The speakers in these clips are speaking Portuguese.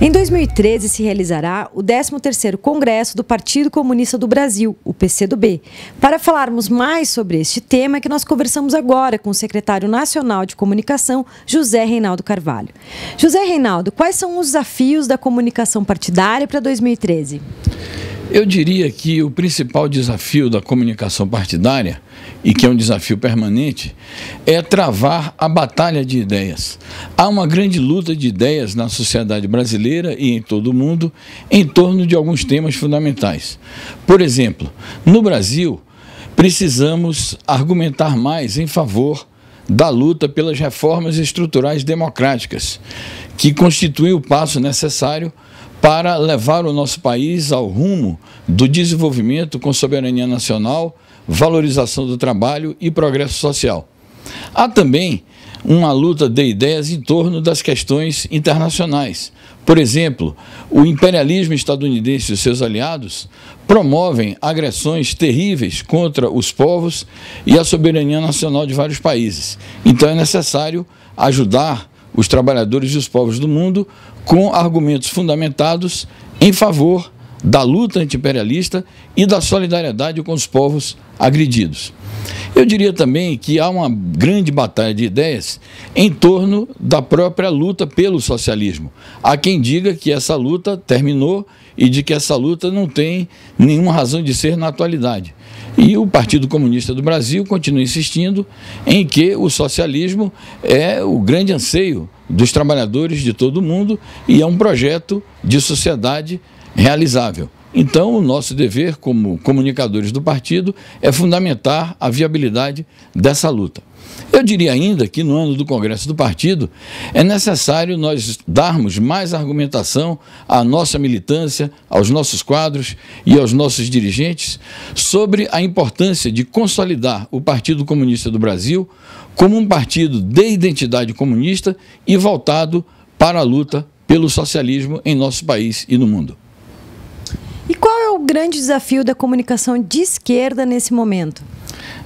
Em 2013 se realizará o 13º Congresso do Partido Comunista do Brasil, o PCdoB. Para falarmos mais sobre este tema é que nós conversamos agora com o secretário nacional de comunicação, José Reinaldo Carvalho. José Reinaldo, quais são os desafios da comunicação partidária para 2013? Eu diria que o principal desafio da comunicação partidária, e que é um desafio permanente, é travar a batalha de ideias. Há uma grande luta de ideias na sociedade brasileira e em todo o mundo em torno de alguns temas fundamentais. Por exemplo, no Brasil, precisamos argumentar mais em favor da luta pelas reformas estruturais democráticas, que constitui o passo necessário para levar o nosso país ao rumo do desenvolvimento com soberania nacional, valorização do trabalho e progresso social. Há também uma luta de ideias em torno das questões internacionais. Por exemplo, o imperialismo estadunidense e seus aliados promovem agressões terríveis contra os povos e a soberania nacional de vários países. Então é necessário ajudar os trabalhadores e os povos do mundo com argumentos fundamentados em favor da luta antiimperialista e da solidariedade com os povos agredidos. Eu diria também que há uma grande batalha de ideias em torno da própria luta pelo socialismo. Há quem diga que essa luta terminou e de que essa luta não tem nenhuma razão de ser na atualidade. E o Partido Comunista do Brasil continua insistindo em que o socialismo é o grande anseio dos trabalhadores de todo o mundo e é um projeto de sociedade realizável. Então, o nosso dever como comunicadores do partido é fundamentar a viabilidade dessa luta. Eu diria ainda que no ano do Congresso do Partido é necessário nós darmos mais argumentação à nossa militância, aos nossos quadros e aos nossos dirigentes sobre a importância de consolidar o Partido Comunista do Brasil como um partido de identidade comunista e voltado para a luta pelo socialismo em nosso país e no mundo. E qual é o grande desafio da comunicação de esquerda nesse momento?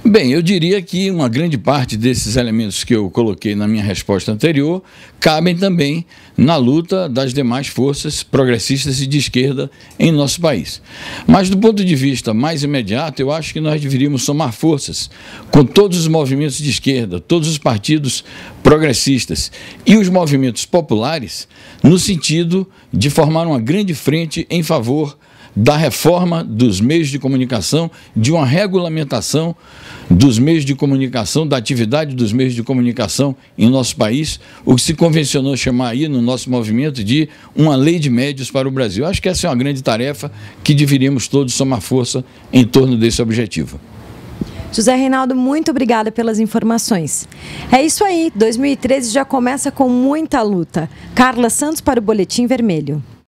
Bem, eu diria que uma grande parte desses elementos que eu coloquei na minha resposta anterior cabem também na luta das demais forças progressistas e de esquerda em nosso país. Mas, do ponto de vista mais imediato, eu acho que nós deveríamos somar forças com todos os movimentos de esquerda, todos os partidos progressistas e os movimentos populares, no sentido de formar uma grande frente em favor da reforma dos meios de comunicação, de uma regulamentação dos meios de comunicação, da atividade dos meios de comunicação em nosso país, o que se convencionou chamar aí no nosso movimento de uma lei de médios para o Brasil. Acho que essa é uma grande tarefa que deveríamos todos somar força em torno desse objetivo. José Reinaldo, muito obrigada pelas informações. É isso aí, 2013 já começa com muita luta. Carla Santos para o Boletim Vermelho.